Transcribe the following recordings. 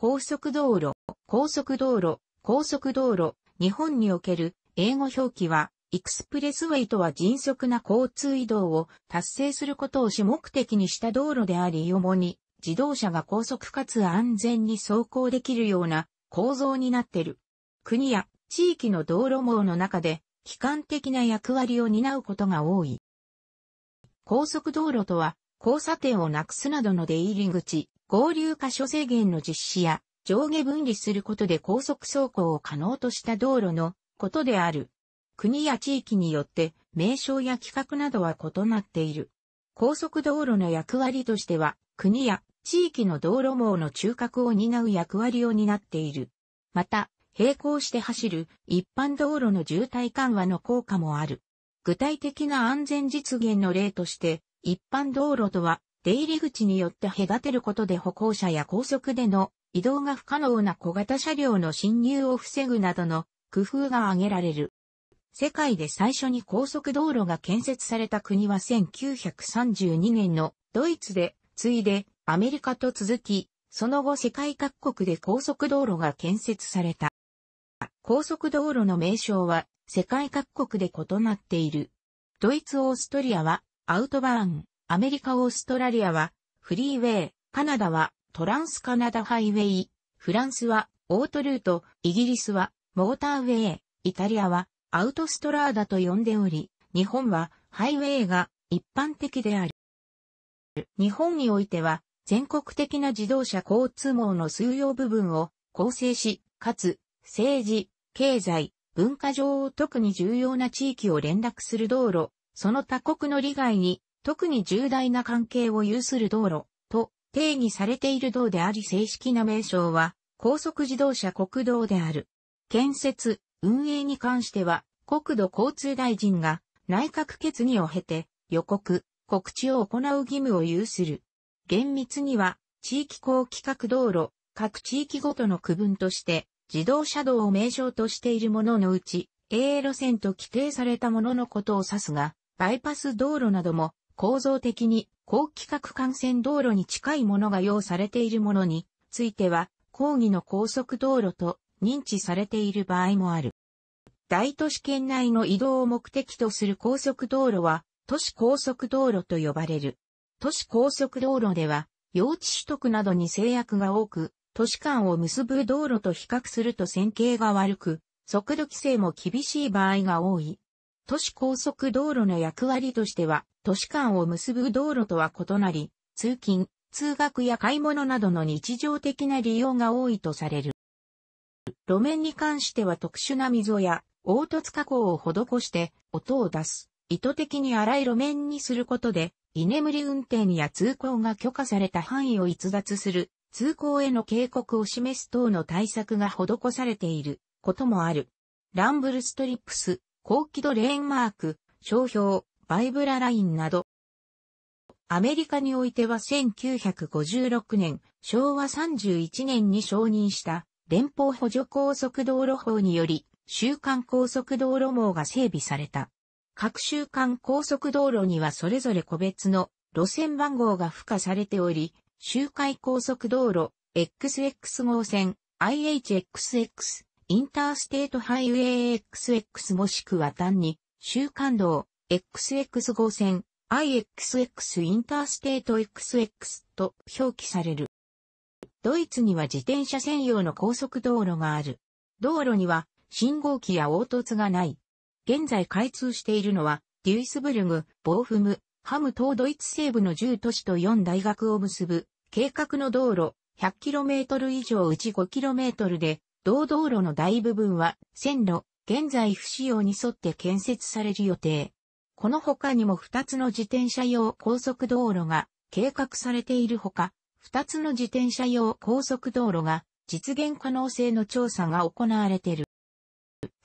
高速道路、高速道路、高速道路、日本における英語表記は、エクスプレスウェイとは迅速な交通移動を達成することを主目的にした道路であり、主に自動車が高速かつ安全に走行できるような構造になっている。国や地域の道路網の中で、機関的な役割を担うことが多い。高速道路とは、交差点をなくすなどの出入り口、合流箇所制限の実施や、上下分離することで高速走行を可能とした道路のことである。国や地域によって名称や規格などは異なっている。高速道路の役割としては、国や地域の道路網の中核を担う役割を担っている。また、並行して走る一般道路の渋滞緩和の効果もある。具体的な安全実現の例として、一般道路とは、出入り口によって隔てることで歩行者や高速での移動が不可能な小型車両の侵入を防ぐなどの工夫が挙げられる。世界で最初に高速道路が建設された国は1932年のドイツで、次いでアメリカと続き、その後世界各国で高速道路が建設された。高速道路の名称は世界各国で異なっている。ドイツ・オーストリアはアウトバーン、アメリカオーストラリアは、フリーウェイ、カナダはトランスカナダハイウェイ、フランスはオートルート、イギリスはモーターウェイ、イタリアはアウトストラーダと呼んでおり、日本はハイウェイが一般的である。日本においては全国的な自動車交通網の数要部分を構成し、かつ政治、経済、文化上特に重要な地域を連絡する道路、その他国の利害に、特に重大な関係を有する道路、と定義されている道であり正式な名称は、高速自動車国道である。建設、運営に関しては、国土交通大臣が内閣決議を経て予告、告知を行う義務を有する。厳密には、地域高規格道路、各地域ごとの区分として、自動車道を名称としているもののうち、A 路線と規定されたもののことを指すが、バイパス道路なども構造的に高規格幹線道路に近いものが用されているものについては抗議の高速道路と認知されている場合もある。大都市圏内の移動を目的とする高速道路は都市高速道路と呼ばれる。都市高速道路では用地取得などに制約が多く、都市間を結ぶ道路と比較すると線形が悪く、速度規制も厳しい場合が多い。都市高速道路の役割としては、都市間を結ぶ道路とは異なり、通勤、通学や買い物などの日常的な利用が多いとされる。路面に関しては特殊な溝や凹凸加工を施して音を出す。意図的に荒い路面にすることで、居眠り運転や通行が許可された範囲を逸脱する、通行への警告を示す等の対策が施されていることもある。ランブルストリップス、高輝度レーンマーク、商標、バイブララインなど。アメリカにおいては1956年、昭和31年に承認した連邦補助高速道路法により、週間高速道路網が整備された。各週間高速道路にはそれぞれ個別の路線番号が付加されており、周回高速道路、XX 号線、IHXX、インターステートハイウェイ XX もしくは単に、週刊道、XX 号線、IXX インターステート XX と表記される。ドイツには自転車専用の高速道路がある。道路には信号機や凹凸がない。現在開通しているのは、デュイスブルグ、ボーフム、ハム等ドイツ西部の10都市と4大学を結ぶ、計画の道路、100km 以上うち 5km で、同道路の大部分は線路、現在不使用に沿って建設される予定。この他にも2つの自転車用高速道路が計画されているほか、2つの自転車用高速道路が実現可能性の調査が行われている。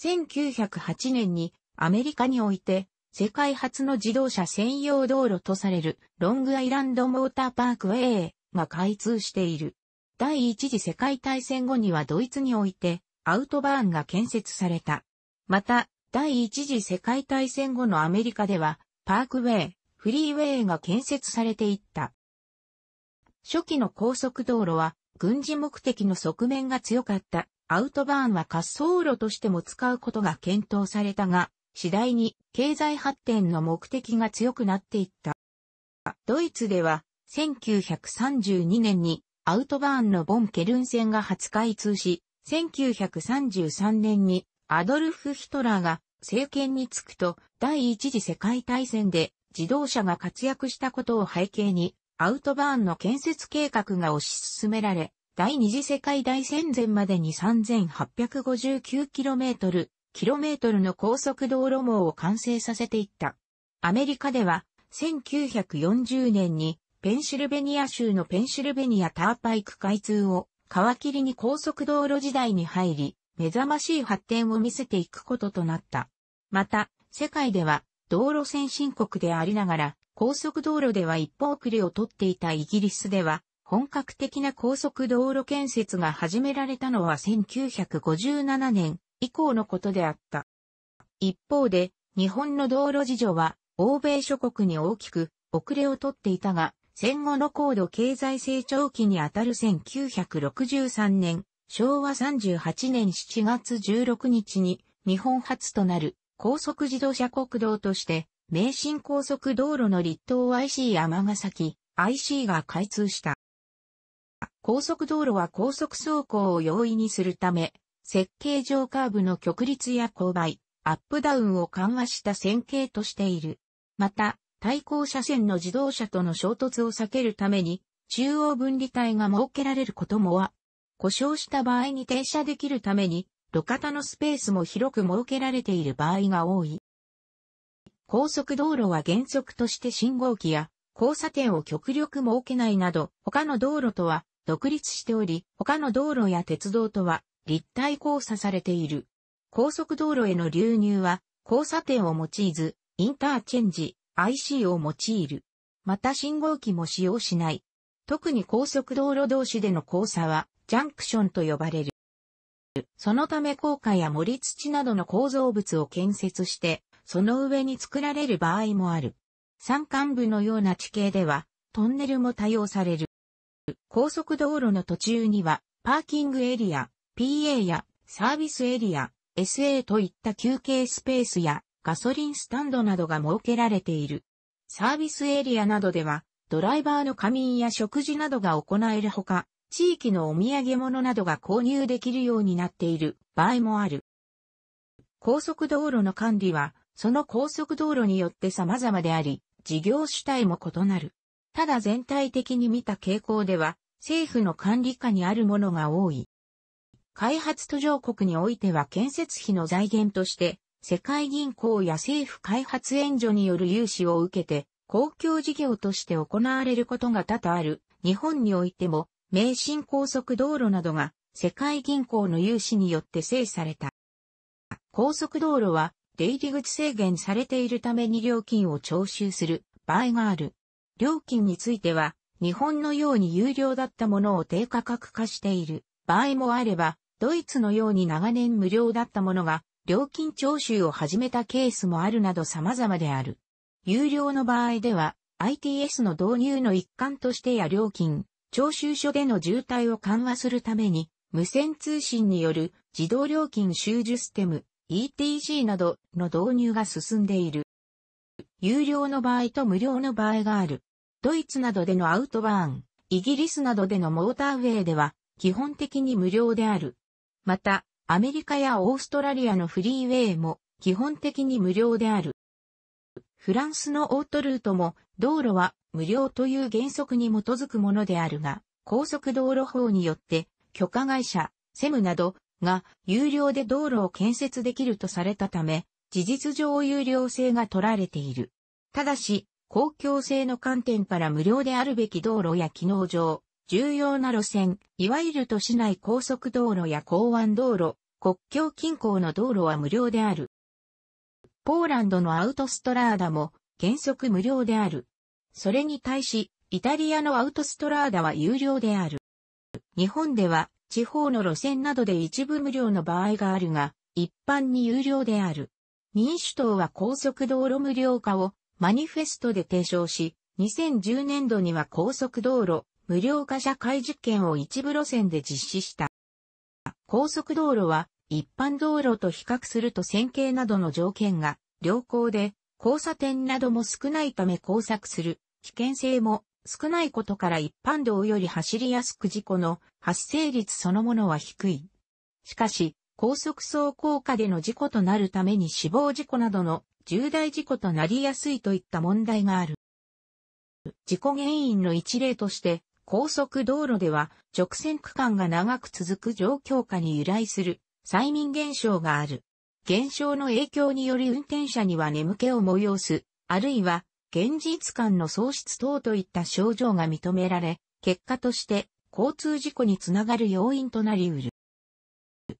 1908年にアメリカにおいて世界初の自動車専用道路とされるロングアイランドモーターパーク A が開通している。第一次世界大戦後にはドイツにおいてアウトバーンが建設された。また、第一次世界大戦後のアメリカではパークウェイ、フリーウェイが建設されていった。初期の高速道路は軍事目的の側面が強かったアウトバーンは滑走路としても使うことが検討されたが、次第に経済発展の目的が強くなっていった。ドイツでは1932年にアウトバーンのボン・ケルン戦が初開通し、1933年にアドルフ・ヒトラーが政権に就くと第一次世界大戦で自動車が活躍したことを背景にアウトバーンの建設計画が推し進められ、第二次世界大戦前までに 3859km、km の高速道路網を完成させていった。アメリカでは1940年にペンシルベニア州のペンシルベニアターパイク開通を皮切りに高速道路時代に入り、目覚ましい発展を見せていくこととなった。また、世界では道路先進国でありながら、高速道路では一方遅れをとっていたイギリスでは、本格的な高速道路建設が始められたのは1957年以降のことであった。一方で、日本の道路事情は、欧米諸国に大きく遅れをとっていたが、戦後の高度経済成長期にあたる1963年、昭和38年7月16日に日本初となる高速自動車国道として、名神高速道路の立東 IC 尼崎 IC が開通した。高速道路は高速走行を容易にするため、設計上カーブの曲率や勾配、アップダウンを緩和した線形としている。また、対向車線の自動車との衝突を避けるために、中央分離帯が設けられることもは、故障した場合に停車できるために、路肩のスペースも広く設けられている場合が多い。高速道路は原則として信号機や交差点を極力設けないなど、他の道路とは独立しており、他の道路や鉄道とは立体交差されている。高速道路への流入は交差点を用いず、インターチェンジ、IC を用いる。また信号機も使用しない。特に高速道路同士での交差は、ジャンクションと呼ばれる。そのため高架や森土などの構造物を建設して、その上に作られる場合もある。山間部のような地形では、トンネルも多用される。高速道路の途中には、パーキングエリア、PA やサービスエリア、SA といった休憩スペースやガソリンスタンドなどが設けられている。サービスエリアなどでは、ドライバーの仮眠や食事などが行えるほか、地域のお土産物などが購入できるようになっている場合もある。高速道路の管理は、その高速道路によって様々であり、事業主体も異なる。ただ全体的に見た傾向では、政府の管理下にあるものが多い。開発途上国においては建設費の財源として、世界銀行や政府開発援助による融資を受けて、公共事業として行われることが多々ある、日本においても、名神高速道路などが、世界銀行の融資によって制された。高速道路は、出入り口制限されているために料金を徴収する場合がある。料金については、日本のように有料だったものを低価格化している場合もあれば、ドイツのように長年無料だったものが料金徴収を始めたケースもあるなど様々である。有料の場合では、ITS の導入の一環としてや料金、徴収所での渋滞を緩和するために、無線通信による自動料金収受ステム、ETG などの導入が進んでいる。有料の場合と無料の場合がある。ドイツなどでのアウトバーン、イギリスなどでのモーターウェイでは、基本的に無料である。また、アメリカやオーストラリアのフリーウェイも基本的に無料である。フランスのオートルートも道路は無料という原則に基づくものであるが、高速道路法によって許可会社、セムなどが有料で道路を建設できるとされたため、事実上有料性が取られている。ただし、公共性の観点から無料であるべき道路や機能上、重要な路線、いわゆる都市内高速道路や港湾道路、国境近郊の道路は無料である。ポーランドのアウトストラーダも原則無料である。それに対し、イタリアのアウトストラーダは有料である。日本では地方の路線などで一部無料の場合があるが、一般に有料である。民主党は高速道路無料化をマニフェストで提唱し、2010年度には高速道路、無料化社会実験を一部路線で実施した。高速道路は一般道路と比較すると線形などの条件が良好で交差点なども少ないため交錯する危険性も少ないことから一般道より走りやすく事故の発生率そのものは低い。しかし、高速走行下での事故となるために死亡事故などの重大事故となりやすいといった問題がある。事故原因の一例として、高速道路では直線区間が長く続く状況下に由来する催眠現象がある。現象の影響により運転者には眠気を催す、あるいは現実感の喪失等といった症状が認められ、結果として交通事故につながる要因となり得る。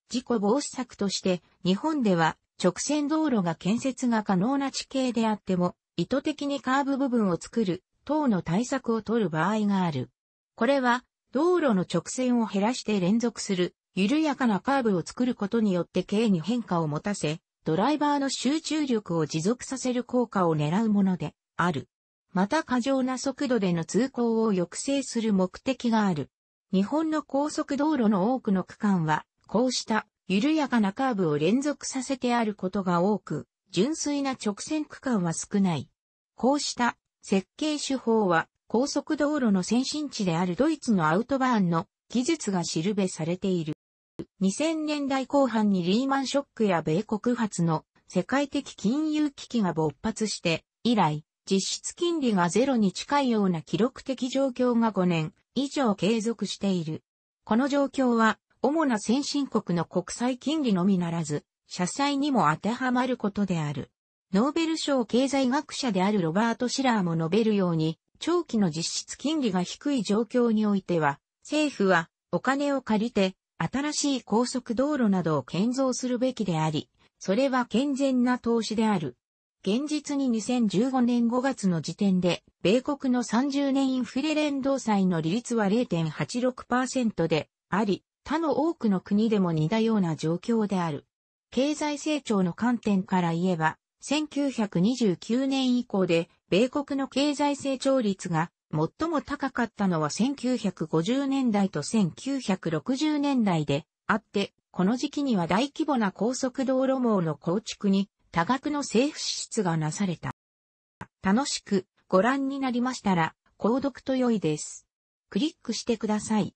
事故防止策として日本では直線道路が建設が可能な地形であっても意図的にカーブ部分を作る等の対策を取る場合がある。これは、道路の直線を減らして連続する、緩やかなカーブを作ることによって径に変化を持たせ、ドライバーの集中力を持続させる効果を狙うものである。また過剰な速度での通行を抑制する目的がある。日本の高速道路の多くの区間は、こうした緩やかなカーブを連続させてあることが多く、純粋な直線区間は少ない。こうした設計手法は高速道路の先進地であるドイツのアウトバーンの技術が知るべされている。2000年代後半にリーマンショックや米国発の世界的金融危機が勃発して以来、実質金利がゼロに近いような記録的状況が5年以上継続している。この状況は主な先進国の国際金利のみならず、社債にも当てはまることである。ノーベル賞経済学者であるロバート・シラーも述べるように、長期の実質金利が低い状況においては、政府はお金を借りて新しい高速道路などを建造するべきであり、それは健全な投資である。現実に2015年5月の時点で、米国の30年インフレ連動債の利率は0.86%であり、他の多くの国でも似たような状況である。経済成長の観点から言えば、1929年以降で米国の経済成長率が最も高かったのは1950年代と1960年代であって、この時期には大規模な高速道路網の構築に多額の政府支出がなされた。楽しくご覧になりましたら、購読と良いです。クリックしてください。